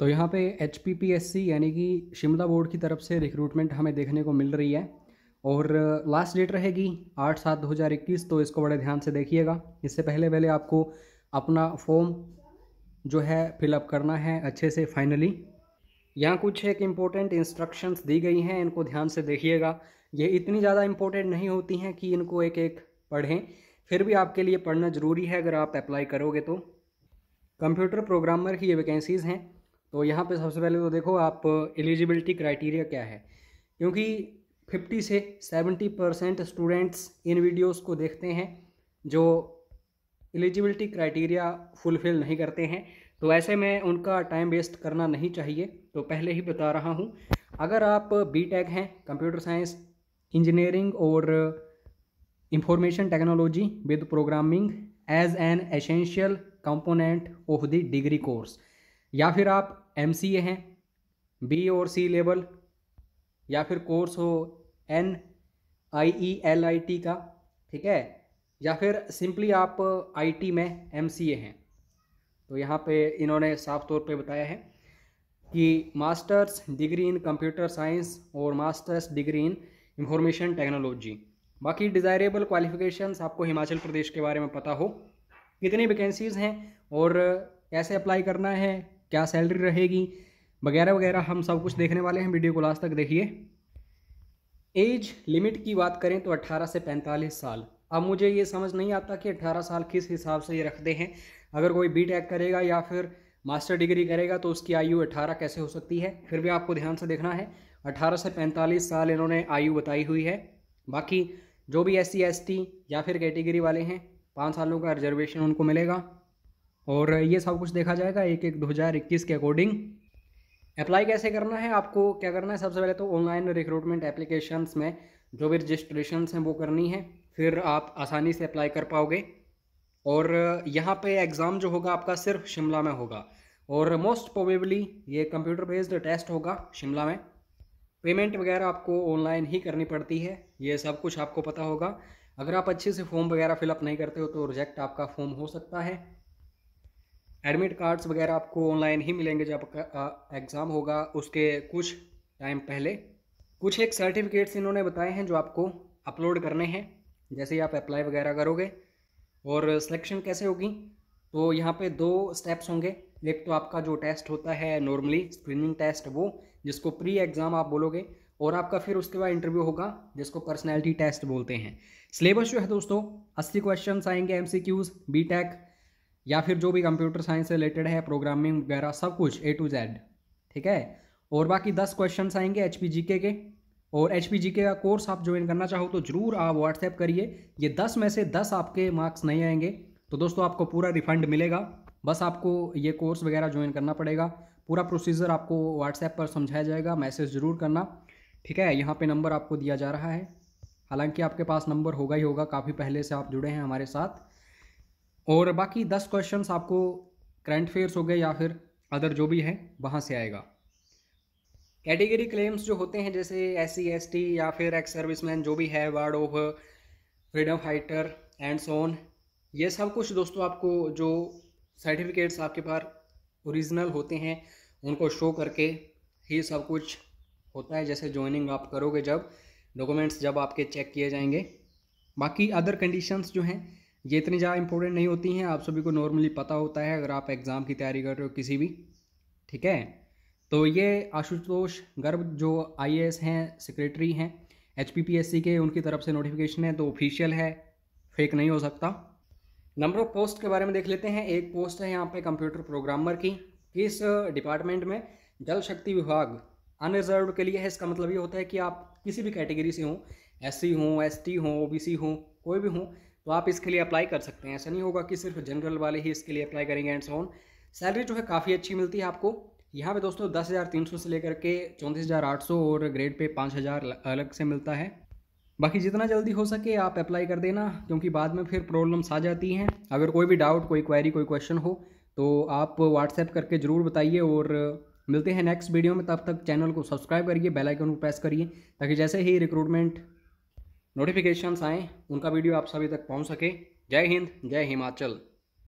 तो यहाँ पे एच यानी कि शिमला बोर्ड की तरफ से रिक्रूटमेंट हमें देखने को मिल रही है और लास्ट uh, डेट रहेगी आठ सात दो हज़ार इक्कीस तो इसको बड़े ध्यान से देखिएगा इससे पहले पहले आपको अपना फॉर्म जो है फिलअप करना है अच्छे से फाइनली यहाँ कुछ एक इम्पोर्टेंट इंस्ट्रक्शंस दी गई हैं इनको ध्यान से देखिएगा ये इतनी ज़्यादा इम्पोर्टेंट नहीं होती हैं कि इनको एक एक पढ़ें फिर भी आपके लिए पढ़ना ज़रूरी है अगर आप अप्लाई करोगे तो कंप्यूटर प्रोग्रामर की ये वैकेंसीज़ हैं तो यहाँ पे सबसे पहले तो देखो आप एलिजिबिलिटी क्राइटेरिया क्या है क्योंकि 50 से 70 परसेंट स्टूडेंट्स इन वीडियोस को देखते हैं जो एलिजिबिलिटी क्राइटेरिया फुलफिल नहीं करते हैं तो ऐसे में उनका टाइम वेस्ट करना नहीं चाहिए तो पहले ही बता रहा हूँ अगर आप बी टेक हैं कंप्यूटर साइंस इंजीनियरिंग और information technology with programming as an essential component of the degree course या फिर आप एम सी ए हैं बी और सी लेवल या फिर कोर्स हो N I E L I T का ठीक है या फिर सिंपली आप आई टी में एम सी ए हैं तो यहाँ पे इन्होंने साफ तौर पे बताया है कि masters degree in computer science और masters degree in information technology बाकी डिज़ायरेबल क्वालिफिकेशंस आपको हिमाचल प्रदेश के बारे में पता हो कितनी वैकेंसीज़ हैं और कैसे अप्लाई करना है क्या सैलरी रहेगी वगैरह वगैरह हम सब कुछ देखने वाले हैं वीडियो को लास्ट तक देखिए एज लिमिट की बात करें तो 18 से 45 साल अब मुझे ये समझ नहीं आता कि 18 साल किस हिसाब से ये रखते हैं अगर कोई बी करेगा या फिर मास्टर डिग्री करेगा तो उसकी आयु 18 कैसे हो सकती है फिर भी आपको ध्यान से देखना है 18 से 45 साल इन्होंने आयु बताई हुई है बाकी जो भी एस सी या फिर कैटेगरी वाले हैं पाँच सालों का रिजर्वेशन उनको मिलेगा और ये सब कुछ देखा जाएगा एक एक इक्कीस के अकॉर्डिंग अप्लाई कैसे करना है आपको क्या करना है सबसे पहले तो ऑनलाइन रिक्रूटमेंट एप्लीकेशंस में जो भी रजिस्ट्रेशन हैं वो करनी है फिर आप आसानी से अप्लाई कर पाओगे और यहाँ पे एग्ज़ाम जो होगा आपका सिर्फ शिमला में होगा और मोस्ट प्रोबेबली ये कंप्यूटर बेस्ड टेस्ट होगा शिमला में पेमेंट वगैरह आपको ऑनलाइन ही करनी पड़ती है ये सब कुछ आपको पता होगा अगर आप अच्छे से फॉर्म वगैरह फिलअप नहीं करते हो तो रिजेक्ट आपका फॉर्म हो सकता है एडमिट कार्ड्स वगैरह आपको ऑनलाइन ही मिलेंगे जब आपका एग्ज़ाम होगा उसके कुछ टाइम पहले कुछ एक सर्टिफिकेट्स इन्होंने बताए हैं जो आपको अपलोड करने हैं जैसे ही आप अप्लाई वगैरह करोगे और सिलेक्शन कैसे होगी तो यहाँ पे दो स्टेप्स होंगे एक तो आपका जो टेस्ट होता है नॉर्मली स्क्रीनिंग टेस्ट वो जिसको प्री एग्ज़ाम आप बोलोगे और आपका फिर उसके बाद इंटरव्यू होगा जिसको पर्सनैलिटी टेस्ट बोलते हैं सिलेबस जो है दोस्तों अस्सी क्वेश्चन आएंगे M C Qs B tech या फिर जो भी कंप्यूटर साइंस से रिलेटेड है प्रोग्रामिंग वगैरह सब कुछ ए टू जेड ठीक है और बाकी दस क्वेश्चन आएंगे एच पी के और एच पी का कोर्स आप ज्वाइन करना चाहो तो ज़रूर आप व्हाट्सएप करिए ये दस में से दस आपके मार्क्स नहीं आएंगे तो दोस्तों आपको पूरा रिफंड मिलेगा बस आपको ये कोर्स वगैरह ज्वाइन करना पड़ेगा पूरा प्रोसीजर आपको व्हाट्सएप पर समझाया जाएगा मैसेज ज़रूर करना ठीक है यहाँ पे नंबर आपको दिया जा रहा है हालांकि आपके पास नंबर होगा ही होगा काफ़ी पहले से आप जुड़े हैं हमारे साथ और बाकी दस क्वेश्चंस आपको करंट अफेयर्स हो गए या फिर अदर जो भी हैं वहाँ से आएगा कैटेगरी क्लेम्स जो होते हैं जैसे एस सी या फिर एक्स सर्विसमैन जो भी है ward of freedom fighter and son ये सब कुछ दोस्तों आपको जो सर्टिफिकेट्स आपके पास ओरिजिनल होते हैं उनको शो करके ही सब कुछ होता है जैसे ज्वाइनिंग आप करोगे जब डॉक्यूमेंट्स जब आपके चेक किए जाएंगे बाकी अदर कंडीशंस जो हैं ये इतनी ज़्यादा इंपॉर्टेंट नहीं होती हैं आप सभी को नॉर्मली पता होता है अगर आप एग्ज़ाम की तैयारी कर रहे हो किसी भी ठीक है तो ये आशुतोष गर्भ जो आई हैं सेक्रेटरी हैं एच के उनकी तरफ से नोटिफिकेशन है तो ऑफिशियल है फेक नहीं हो सकता नंबर ऑफ पोस्ट के बारे में देख लेते हैं एक पोस्ट है यहाँ पे कंप्यूटर प्रोग्रामर की किस डिपार्टमेंट में जल शक्ति विभाग अनरिजर्व के लिए है इसका मतलब ये होता है कि आप किसी भी कैटेगरी से हों एस सी हों एस टी हों ओ बी सी हों कोई भी हों तो आप इसके लिए अप्लाई कर सकते हैं ऐसा नहीं होगा कि सिर्फ जनरल वाले ही इसके लिए अप्लाई करेंगे एंड सोन सैलरी जो है काफ़ी अच्छी मिलती है आपको यहाँ पे दोस्तों दस हज़ार तीन सौ से लेकर के चौंतीस हज़ार आठ सौ और ग्रेड पे पाँच हज़ार अलग से मिलता है बाकी जितना जल्दी हो सके आप अप्लाई कर देना क्योंकि बाद में फिर प्रॉब्लम्स आ जाती हैं अगर कोई भी डाउट कोई क्वायरी कोई क्वेश्चन हो तो आप व्हाट्सएप करके ज़रूर बताइए और मिलते हैं नेक्स्ट वीडियो में तब तक चैनल को सब्सक्राइब करिए बेल आइकन को प्रेस करिए ताकि जैसे ही रिक्रूटमेंट नोटिफिकेशंस आएँ उनका वीडियो आप सभी तक पहुँच सके जय हिंद जय हिमाचल